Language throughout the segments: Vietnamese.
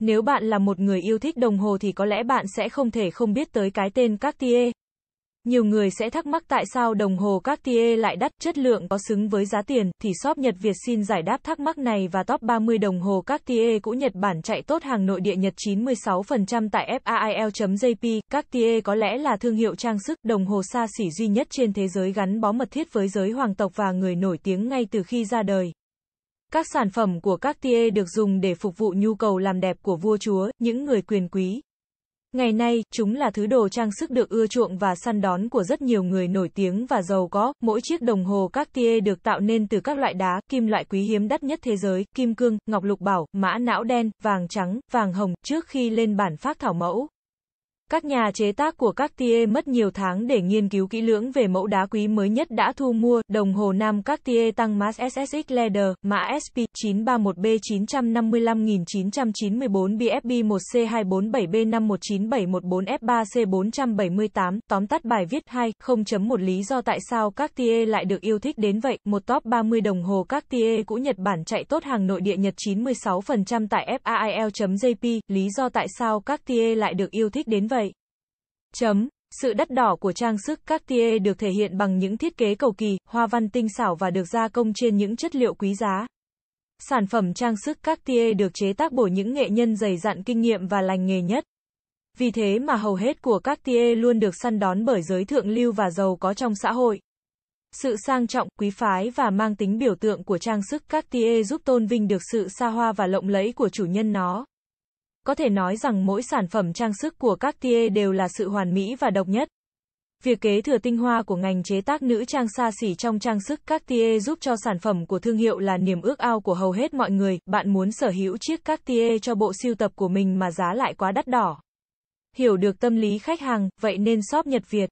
Nếu bạn là một người yêu thích đồng hồ thì có lẽ bạn sẽ không thể không biết tới cái tên Cartier. Nhiều người sẽ thắc mắc tại sao đồng hồ Cartier lại đắt, chất lượng có xứng với giá tiền, thì shop Nhật Việt xin giải đáp thắc mắc này và top 30 đồng hồ Cartier cũ Nhật Bản chạy tốt hàng nội địa Nhật 96% tại fail.jp. Cartier có lẽ là thương hiệu trang sức, đồng hồ xa xỉ duy nhất trên thế giới gắn bó mật thiết với giới hoàng tộc và người nổi tiếng ngay từ khi ra đời. Các sản phẩm của các tia được dùng để phục vụ nhu cầu làm đẹp của vua chúa, những người quyền quý. Ngày nay, chúng là thứ đồ trang sức được ưa chuộng và săn đón của rất nhiều người nổi tiếng và giàu có. Mỗi chiếc đồng hồ các tia được tạo nên từ các loại đá, kim loại quý hiếm đắt nhất thế giới, kim cương, ngọc lục bảo, mã não đen, vàng trắng, vàng hồng, trước khi lên bản phát thảo mẫu. Các nhà chế tác của Cartier mất nhiều tháng để nghiên cứu kỹ lưỡng về mẫu đá quý mới nhất đã thu mua, đồng hồ nam Cartier tăng mã SSX Leather, mã SP931B 955.994 BFB1C247B5197114F3C478, tóm tắt bài viết 2, 0.1 lý do tại sao Cartier lại được yêu thích đến vậy, một top 30 đồng hồ Cartier cũ Nhật Bản chạy tốt hàng nội địa Nhật 96% tại FAIL.jp, lý do tại sao Cartier lại được yêu thích đến vậy. Chấm. Sự đắt đỏ của trang sức Cartier được thể hiện bằng những thiết kế cầu kỳ, hoa văn tinh xảo và được gia công trên những chất liệu quý giá. Sản phẩm trang sức Cartier được chế tác bởi những nghệ nhân dày dặn kinh nghiệm và lành nghề nhất. Vì thế mà hầu hết của Cartier luôn được săn đón bởi giới thượng lưu và giàu có trong xã hội. Sự sang trọng, quý phái và mang tính biểu tượng của trang sức Cartier giúp tôn vinh được sự xa hoa và lộng lẫy của chủ nhân nó. Có thể nói rằng mỗi sản phẩm trang sức của Cartier đều là sự hoàn mỹ và độc nhất. Việc kế thừa tinh hoa của ngành chế tác nữ trang xa xỉ trong trang sức Cartier giúp cho sản phẩm của thương hiệu là niềm ước ao của hầu hết mọi người, bạn muốn sở hữu chiếc Cartier cho bộ siêu tập của mình mà giá lại quá đắt đỏ. Hiểu được tâm lý khách hàng, vậy nên shop Nhật Việt.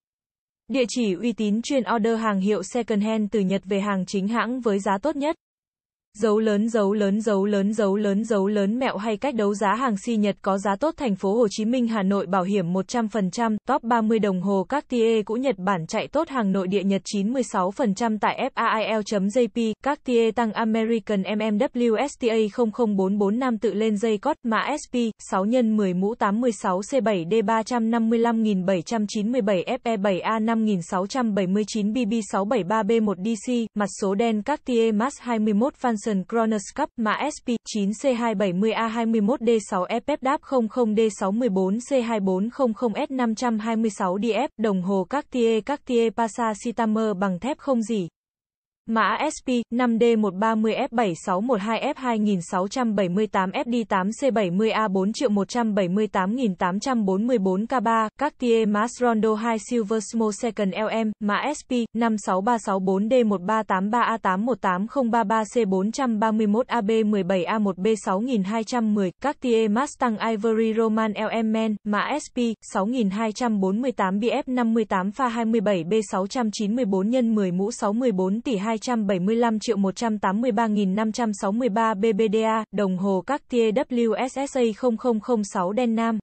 Địa chỉ uy tín chuyên order hàng hiệu second hand từ Nhật về hàng chính hãng với giá tốt nhất. Dấu lớn dấu lớn dấu lớn dấu lớn dấu lớn mẹo hay cách đấu giá hàng si Nhật có giá tốt thành phố Hồ Chí Minh Hà Nội bảo hiểm 100%, top 30 đồng hồ các TA cũ Nhật Bản chạy tốt hàng nội địa Nhật 96% tại FAIL.jp, các TA tăng American MMW STA 00445 tự lên dây cót mã SP 6 x 10 mũ 86 C7 D355797 FE7A 5679 BB673B1 DC, mặt số đen các TA Mas 21 Phan Dyson Cronus Cup mã SP9C270A21D6FF00D614C2400S526DF, đồng hồ Cartier Cartier Pasa Sitamer bằng thép không dỉ. Mã SP 5 d 130 f 76112 f 2678 fd 8 c 70 a 4178844 k 3 Cartier Masrondo 2 Silver Small Second LM, mã SP 56364 d 1383 a 81033 c 431 ab 17 a 1 b 6210 Cartier Mustang Ivory Roman LM Men, mã SP 6248BF58 pha 27B694 x 10 mũ 64 tỷ 2 275 triệu 183.563 BBDA, đồng hồ Cartier WSSA 0006 Đen Nam.